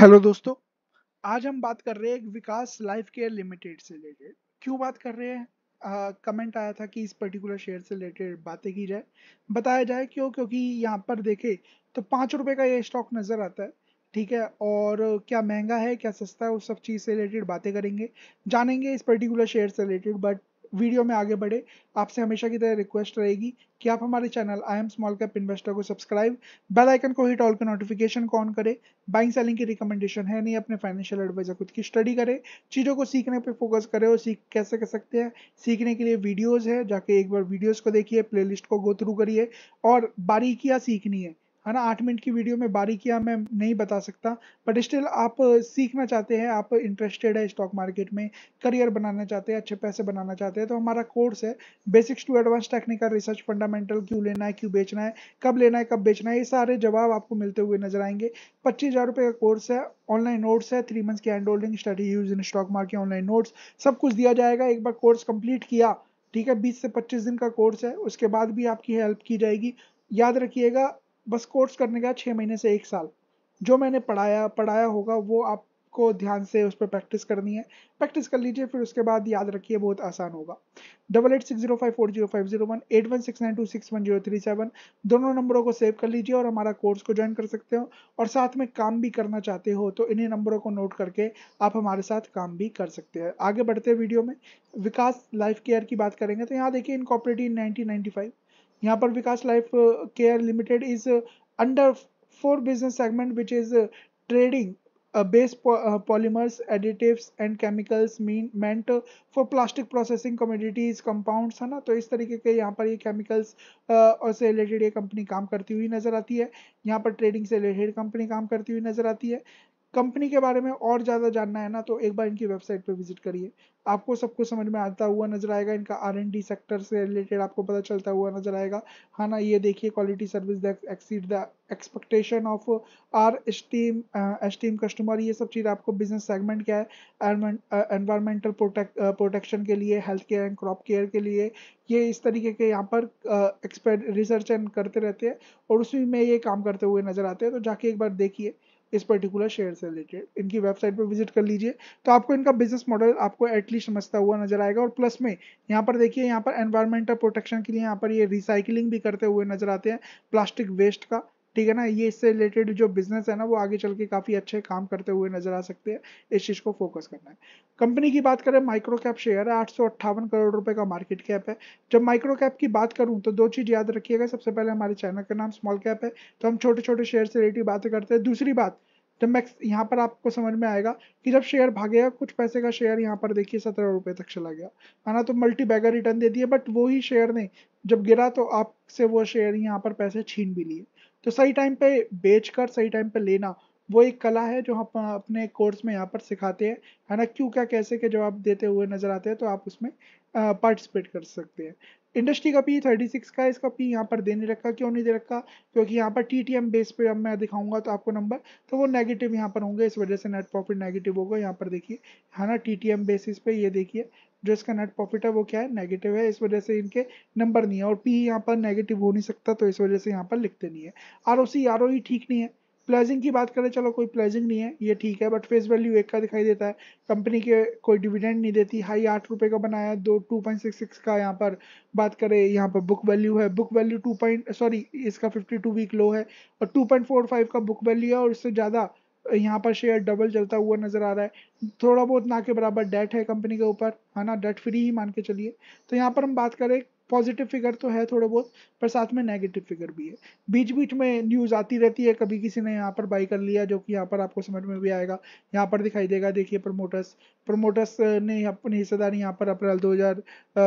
hello दोस्तों आज हम बात कर रहे हैं विकास लाइफ केयर लिमिटेड से रिलेटेड क्यों बात कर रहे हैं कमेंट आया था कि इस पर्टिकुलर शेयर से रिलेटेड बातें की जाए बताया जाए क्यों क्योंकि यहाँ पर देखे तो पाँच रुपये का ये स्टॉक नज़र आता है ठीक है और क्या महंगा है क्या सस्ता है उस सब चीज़ से रिलेटेड बातें करेंगे जानेंगे इस पर्टिकुलर शेयर से रिलेटेड बट वीडियो में आगे बढ़े आपसे हमेशा की तरह रिक्वेस्ट रहेगी कि आप हमारे channel I am small cap investor को सब्सक्राइब बेल आइकन को हिट ऑल के नोटिफिकेशन को ऑन करें बाइंग सेलिंग की रिकमेंडेशन है नहीं अपने फाइनेंशियल एडवाइजर खुद की स्टडी करें चीज़ों को सीखने पर फोकस करें और सीख कैसे कर सकते हैं सीखने के लिए वीडियोज़ है जाके एक बार वीडियोज़ को देखिए प्ले को गो थ्रू करिए और बारीकियाँ सीखनी है है ना आठ मिनट की वीडियो में बारीकियाँ मैं नहीं बता सकता बट स्टिल आप सीखना चाहते हैं आप इंटरेस्टेड है स्टॉक मार्केट में करियर बनाना चाहते हैं अच्छे पैसे बनाना चाहते हैं तो हमारा कोर्स है basics to advance technical research fundamental क्यों लेना है क्यों बेचना है कब लेना है कब बेचना है ये सारे जवाब आपको मिलते हुए नजर आएंगे पच्चीस हज़ार रुपये का कोर्स है ऑनलाइन नोट्स है थ्री मंथ्स की hand holding study use in stock market online notes सब कुछ दिया जाएगा एक बार कोर्स कंप्लीट किया ठीक है बीस से पच्चीस दिन का कोर्स है उसके बाद भी आपकी हेल्प की जाएगी याद रखिएगा बस कोर्स करने का छः महीने से एक साल जो मैंने पढ़ाया पढ़ाया होगा वो आपको ध्यान से उस पर प्रैक्टिस करनी है प्रैक्टिस कर लीजिए फिर उसके बाद याद रखिए बहुत आसान होगा double eight six zero five four zero five zero one eight one six nine two six one zero three seven दोनों नंबरों को सेव कर लीजिए और हमारा कोर्स को ज्वाइन कर सकते हो और साथ में काम भी करना चाहते हो तो इन्हीं नंबरों को नोट करके आप हमारे साथ काम भी कर सकते हैं आगे बढ़ते वीडियो में विकास लाइफ केयर की बात करेंगे तो यहाँ देखिए इनकॉपरेटिव नाइनटीन नाइन्टी फाइव यहाँ पर Vikas life care limited is under four business segment which is trading base polymers additive and chemicals meant for plastic processing commodities compound है ना तो इस तरीके के यहाँ पर ये केमिकल्स और से रिलेटेड ये कंपनी काम करती हुई नजर आती है यहाँ पर ट्रेडिंग से रिलेटेड कंपनी काम करती हुई नजर आती है कंपनी के बारे में और ज़्यादा जानना है ना तो एक बार इनकी वेबसाइट पर विजिट करिए आपको सब कुछ समझ में आता हुआ नजर आएगा इनका आर एन डी सेक्टर से रिलेटेड आपको पता चलता हुआ नजर आएगा हाँ ना ये देखिए quality service exceed the expectation of our esteem esteem customer ये सब चीज़ आपको बिजनेस सेगमेंट क्या है एनवायरमेंटल प्रोटेक्शन uh, uh, के लिए health care and crop care के लिए ये इस तरीके के यहाँ पर एक्सपर्ट रिसर्च एंड करते रहते हैं और उसी में ये काम करते हुए नजर आते हैं तो जाके एक बार देखिए इस पर्टिकुलर शेयर से रिलेटेड इनकी वेबसाइट पर विजिट कर लीजिए तो आपको इनका बिजनेस मॉडल आपको एटलीस्ट समझता हुआ नजर आएगा और प्लस में यहाँ पर देखिए यहाँ पर एनवायरमेंटल प्रोटेक्शन के लिए यहाँ पर ये रिसाइकिलिंग भी करते हुए नजर आते हैं प्लास्टिक वेस्ट का ठीक है ना ये इससे रिलेटेड जो बिजनेस है ना वो आगे चल के काफ़ी अच्छे काम करते हुए नजर आ सकते हैं इस चीज़ को फोकस करना है कंपनी की बात करें माइक्रो कैप शेयर है आठ करोड़ रुपए का मार्केट कैप है जब माइक्रो कैप की बात करूँ तो दो चीज़ याद रखिएगा सबसे पहले हमारे चैनल का नाम स्मॉल कैप है तो हम छोटे छोटे शेयर से रिलेटिव बातें करते हैं दूसरी बात जब तो मैक्स यहाँ पर आपको समझ में आएगा कि जब शेयर भागेगा कुछ पैसे का शेयर यहाँ पर देखिए सत्रह रुपये तक चला गया है ना तो मल्टी बैगर रिटर्न दे दिए बट वो ही शेयर ने जब गिरा तो आपसे वो शेयर यहाँ पर पैसे छीन भी लिए तो सही टाइम पे बेच कर सही टाइम पे लेना वो एक कला है जो हम अपने कोर्स में यहाँ पर सिखाते हैं है ना क्यों क्या कैसे के जवाब देते हुए नज़र आते हैं तो आप उसमें पार्टिसिपेट कर सकते हैं इंडस्ट्री का पी थर्टी सिक्स का इसका पी यहाँ पर दे नहीं रखा क्यों नहीं दे रखा क्योंकि यहाँ पर टी टी एम बेस पे अब मैं दिखाऊंगा तो आपको नंबर तो वो नेगेटिव यहाँ पर होंगे इस वजह से नेट प्रॉफिट नेगेटिव होगा यहाँ पर देखिए है ना टी टी एम बेसिस पे ये देखिए जो इसका नेट प्रॉफिट है वो क्या है नेगेटिव है इस वजह से इनके नंबर नहीं है और पी यहाँ पर नेगेटिव हो नहीं सकता तो इस वजह से यहाँ पर लिखते नहीं है R O C R O ई ठीक नहीं है प्लेजिंग की बात करें चलो कोई प्लेजिंग नहीं है ये ठीक है बट फेस वैल्यू एक का दिखाई देता है कंपनी के कोई डिविडेंड नहीं देती हाई आठ रुपये का बनाया दो टू पॉइंट सिक्स सिक्स का यहाँ पर बात करें यहाँ पर बुक वैल्यू है book value two point sorry इसका फिफ्टी टू वीक लो है और टू पॉइंट फोर फाइव का बुक वैल्यू है और इससे ज़्यादा यहाँ पर शेयर डबल चलता हुआ नज़र आ रहा है थोड़ा बहुत ना के बराबर डेट है कंपनी के ऊपर है ना डेट फ्री ही मान के चलिए तो यहाँ पर हम बात करें पॉजिटिव फिगर तो है थोड़े बहुत पर साथ में नेगेटिव फिगर भी है बीच बीच में न्यूज़ आती रहती है कभी किसी ने यहाँ पर बाई कर लिया जो कि यहाँ पर आपको समझ में भी आएगा यहाँ पर दिखाई देगा देखिए प्रमोटर्स प्रमोटर्स ने अपनी हिस्सेदारी यहाँ पर अप्रैल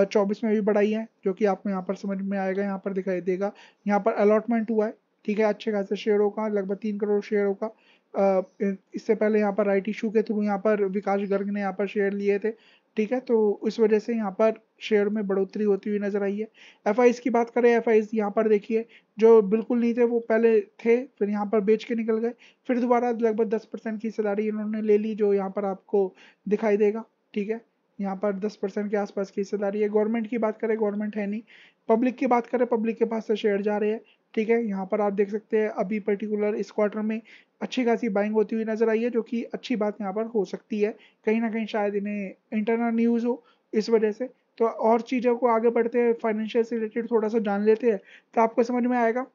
2024 में भी बढ़ाई है जो कि आपको यहाँ पर समझ में आएगा यहाँ पर दिखाई देगा यहाँ पर अलॉटमेंट हुआ है ठीक है अच्छे खासे शेयरों का लगभग तीन करोड़ शेयरों का इससे पहले यहाँ पर राइट इशू के थ्रू यहाँ पर विकास गर्ग ने यहाँ पर शेयर लिए थे ठीक है तो इस वजह से यहाँ पर शेयर में बढ़ोतरी होती हुई नजर आई है एफ की बात करें एफ आई यहाँ पर देखिए जो बिल्कुल नहीं थे वो पहले थे फिर यहाँ पर बेच के निकल गए फिर दोबारा लगभग दस परसेंट की हिस्सेदारी इन्होंने ले ली जो यहाँ पर आपको दिखाई देगा ठीक है यहाँ पर दस परसेंट के आसपास की हिस्सेदारी है गवर्नमेंट की बात करें गवर्नमेंट है नहीं पब्लिक की बात करें पब्लिक के पास से शेयर जा रहे हैं ठीक है यहाँ पर आप देख सकते हैं अभी पर्टिकुलर इस क्वार्टर में अच्छी खासी बाइंग होती हुई नज़र आई है जो कि अच्छी बात यहाँ पर हो सकती है कहीं ना कहीं शायद इन्हें इंटरनल न्यूज़ हो इस वजह से तो और चीज़ों को आगे बढ़ते हैं फाइनेंशियल से रिलेटेड थोड़ा सा जान लेते हैं तो आपको समझ में आएगा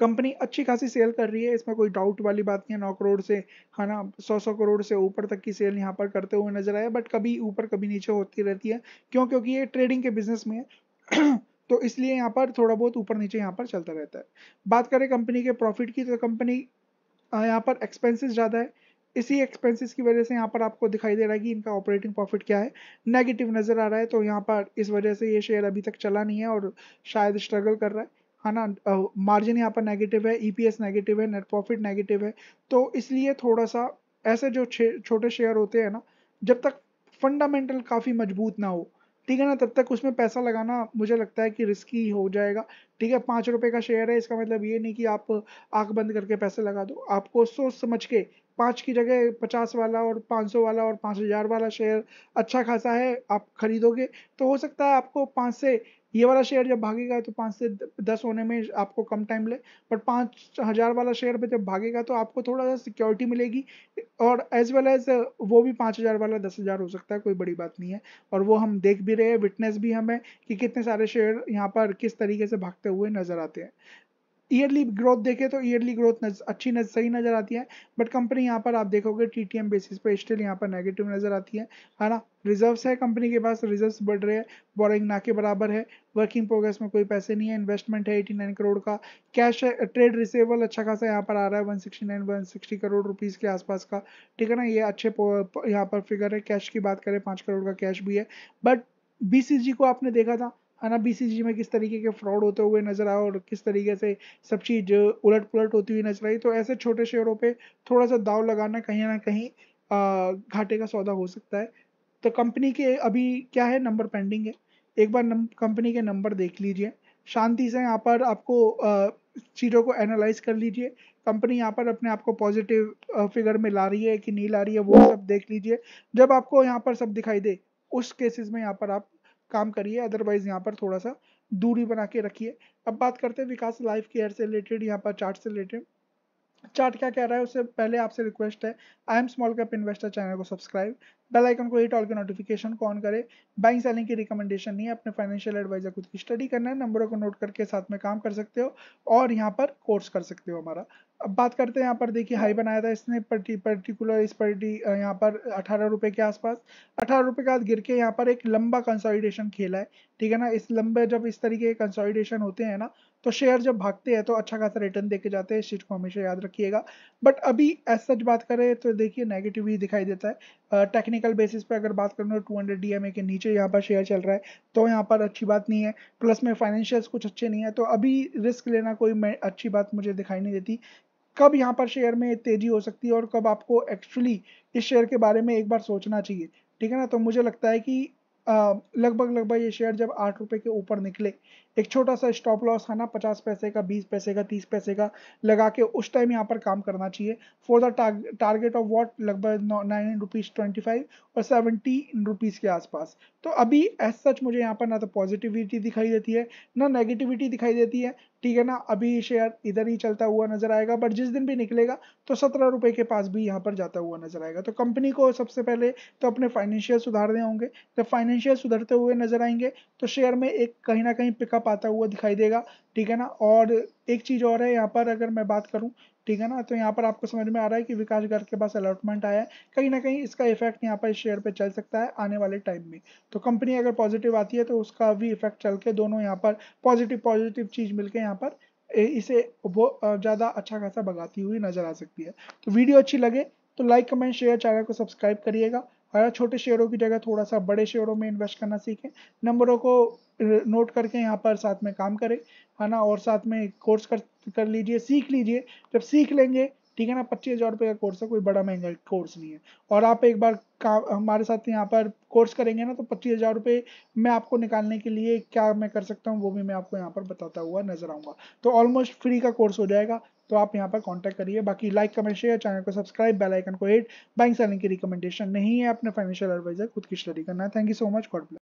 कंपनी अच्छी खासी सेल कर रही है इसमें कोई डाउट वाली बात नहीं है नौ करोड़ से है ना सौ सौ करोड़ से ऊपर तक की सेल यहाँ पर करते हुए नजर आया बट कभी ऊपर कभी नीचे होती रहती है क्यों क्योंकि ये ट्रेडिंग के बिजनेस में है तो इसलिए यहाँ पर थोड़ा बहुत ऊपर नीचे यहाँ पर चलता रहता है बात करें कंपनी के प्रॉफिट की तो कंपनी यहाँ पर एक्सपेंसेस ज़्यादा है इसी एक्सपेंसेस की वजह से यहाँ पर आपको दिखाई दे रहा है कि इनका ऑपरेटिंग प्रॉफिट क्या है नेगेटिव नज़र आ रहा है तो यहाँ पर इस वजह से ये शेयर अभी तक चला नहीं है और शायद स्ट्रगल कर रहा है है ना मार्जिन यहाँ पर नेगेटिव है ई नेगेटिव है नेट प्रॉफिट नेगेटिव है तो इसलिए थोड़ा सा ऐसे जो छोटे शेयर होते हैं ना जब तक फंडामेंटल काफ़ी मजबूत ना हो ठीक है ना तब तक उसमें पैसा लगाना मुझे लगता है कि रिस्की हो जाएगा ठीक है पाँच रुपये का शेयर है इसका मतलब ये नहीं कि आप आँख बंद करके पैसे लगा दो आपको सोच समझ के पाँच की जगह पचास वाला और पाँच सौ वाला और पाँच हज़ार वाला शेयर अच्छा खासा है आप खरीदोगे तो हो सकता है आपको पाँच से ये वाला शेयर जब भागेगा तो पाँच से दस होने में आपको कम टाइम ले बट पाँच हज़ार वाला शेयर पे जब भागेगा तो आपको थोड़ा सा सिक्योरिटी मिलेगी और एज वेल एज वो भी पाँच हज़ार वाला दस हज़ार हो सकता है कोई बड़ी बात नहीं है और वो हम देख भी रहे हैं विटनेस भी हमें कि कितने सारे शेयर यहाँ पर किस तरीके से भागते हुए नज़र आते हैं ईयरली ग्रोथ देखे तो ईयरली ग्रोथ नज, अच्छी नज, सही नज़र आती है बट कंपनी यहाँ पर आप देखोगे टी बेसिस पर स्टिल यहाँ पर नेगेटिव नज़र आती है है ना रिजर्व्स है कंपनी के पास रिजर्व्स बढ़ रहे हैं बोरिंग ना के बराबर है वर्किंग प्रोग्रेस में कोई पैसे नहीं है इन्वेस्टमेंट है 89 करोड़ का कैश है ट्रेड रिसेबल अच्छा खासा यहाँ पर आ रहा है 169 160 करोड़ रुपीस के आसपास का ठीक है ना ये अच्छे यहाँ पर फिगर है कैश की बात करें पाँच करोड़ का कैश भी है बट जी को आपने देखा था है ना बीसीजी में किस तरीके के फ्रॉड होते हुए नजर आए और किस तरीके से सब चीज़ उलट पुलट होती हुई नजर आई तो ऐसे छोटे शेयरों पे थोड़ा सा दाव लगाना कहीं ना कहीं घाटे का सौदा हो सकता है तो कंपनी के अभी क्या है नंबर पेंडिंग है एक बार कंपनी के नंबर देख लीजिए शांति से यहाँ पर आपको चीज़ों को एनालाइज कर लीजिए कंपनी यहाँ पर अपने आप को पॉजिटिव फिगर में ला रही है कि नहीं ला रही है वो सब देख लीजिए जब आपको यहाँ पर सब दिखाई दे उस केसेस में यहाँ पर आप काम करिए अदरवाइज यहाँ पर थोड़ा सा दूरी बना के रखिए अब बात करते हैं विकास लाइफ केयर से रिलेटेड यहाँ पर चार्ट से रिलेटेड चार्ट क्या कह रहा है उससे पहले आपसे रिक्वेस्ट है I am small cap investor channel को सब्सक्राइब बेल आइकन को हिट ऑल के नोटिफिकेशन को ऑन करें बाइंग सेलिंग की रिकमेंडेशन नहीं है अपने फाइनेंशियल एडवाइजर खुद की स्टडी करना है नंबरों को नोट करके साथ में काम कर सकते हो और यहाँ पर कोर्स कर सकते हो हमारा अब बात करते हैं यहाँ पर देखिए हाई बनाया था इसने पर्टी पर्टिकुलर इस पर्टी यहाँ पर अठारह रुपये के आसपास अठारह रुपये के बाद गिर के यहाँ पर एक लंबा कंसोलिडेशन खेला है ठीक है ना इस लंबे जब इस तरीके के कंसोलिडेशन होते हैं ना तो शेयर जब भागते हैं तो अच्छा खासा रिटर्न देके जाते हैं इस चीज़ को हमेशा याद रखिएगा बट अभी एज सच बात करें तो देखिए नेगेटिव ही दिखाई देता है टेक्निकल बेसिस पे अगर बात करें तो 200 हंड्रेड के नीचे यहाँ पर शेयर चल रहा है तो यहाँ पर अच्छी बात नहीं है प्लस में फाइनेंशियल्स कुछ अच्छे नहीं है तो अभी रिस्क लेना कोई अच्छी बात मुझे दिखाई नहीं देती कब यहाँ पर शेयर में तेजी हो सकती है और कब आपको एक्चुअली इस शेयर के बारे में एक बार सोचना चाहिए ठीक है ना तो मुझे लगता है कि लगभग लगभग ये शेयर जब आठ रुपये के ऊपर निकले एक छोटा सा स्टॉप लॉस है ना पचास पैसे का बीस पैसे का तीस पैसे का लगा के उस टाइम यहाँ पर काम करना चाहिए for the target of what लगभग नाइन रुपीज़ ट्वेंटी फाइव और सेवेंटी रुपीज़ के आसपास तो अभी एज सच मुझे यहाँ पर ना तो पॉजिटिविटी दिखाई देती है ना नेगेटिविटी दिखाई देती है ठीक है ना अभी शेयर इधर ही चलता हुआ नजर आएगा बट जिस दिन भी निकलेगा तो सत्रह रुपए के पास भी यहाँ पर जाता हुआ नजर आएगा तो कंपनी को सबसे पहले तो अपने फाइनेंशियल सुधारने होंगे जब फाइनेंशियल सुधरते हुए नजर आएंगे तो शेयर में एक कहीं ना कहीं पिकअप आप आता हुआ दिखाई देगा ठीक है ना और एक चीज़ और है यहाँ पर अगर मैं बात करूँ ठीक है ना तो यहाँ पर आपको समझ में आ रहा है कि विकास गर्ग के पास अलॉटमेंट आया है कहीं ना कहीं इसका इफेक्ट यहाँ पर शेयर पे चल सकता है आने वाले टाइम में तो कंपनी अगर पॉजिटिव आती है तो उसका भी इफेक्ट चल के दोनों यहाँ पर पॉजिटिव पॉजिटिव चीज़ मिलके यहाँ पर इसे वो ज़्यादा अच्छा खासा भगाती हुई नजर आ सकती है तो वीडियो अच्छी लगे तो लाइक कमेंट शेयर चैनल को सब्सक्राइब करिएगा अगर छोटे शेयरों की जगह थोड़ा सा बड़े शेयरों में इन्वेस्ट करना सीखें नंबरों को नोट करके यहाँ पर साथ में काम करें है ना और साथ में कोर्स कर कर लीजिए सीख लीजिए जब सीख लेंगे ठीक है ना पच्चीस हज़ार रुपये का कोर्स है कोई बड़ा महंगा कोर्स नहीं है और आप एक बार काम हमारे साथ यहाँ पर कोर्स करेंगे ना तो पच्चीस हज़ार रुपये मैं आपको निकालने के लिए क्या मैं कर सकता हूँ वो भी मैं आपको यहाँ पर बताता हुआ नजर आऊँगा तो ऑलमोस्ट फ्री का कोर्स हो जाएगा तो आप यहाँ पर कॉन्टैक्ट करिए बाकी लाइक कमेंट शेयर चैनल को सब्सक्राइब बेल आइकन को एड बैंक सेलिंग की रिकमेंडेशन नहीं है अपने फाइनेंशियल एडवाइजर खुद की स्टडी करना है thank you so much God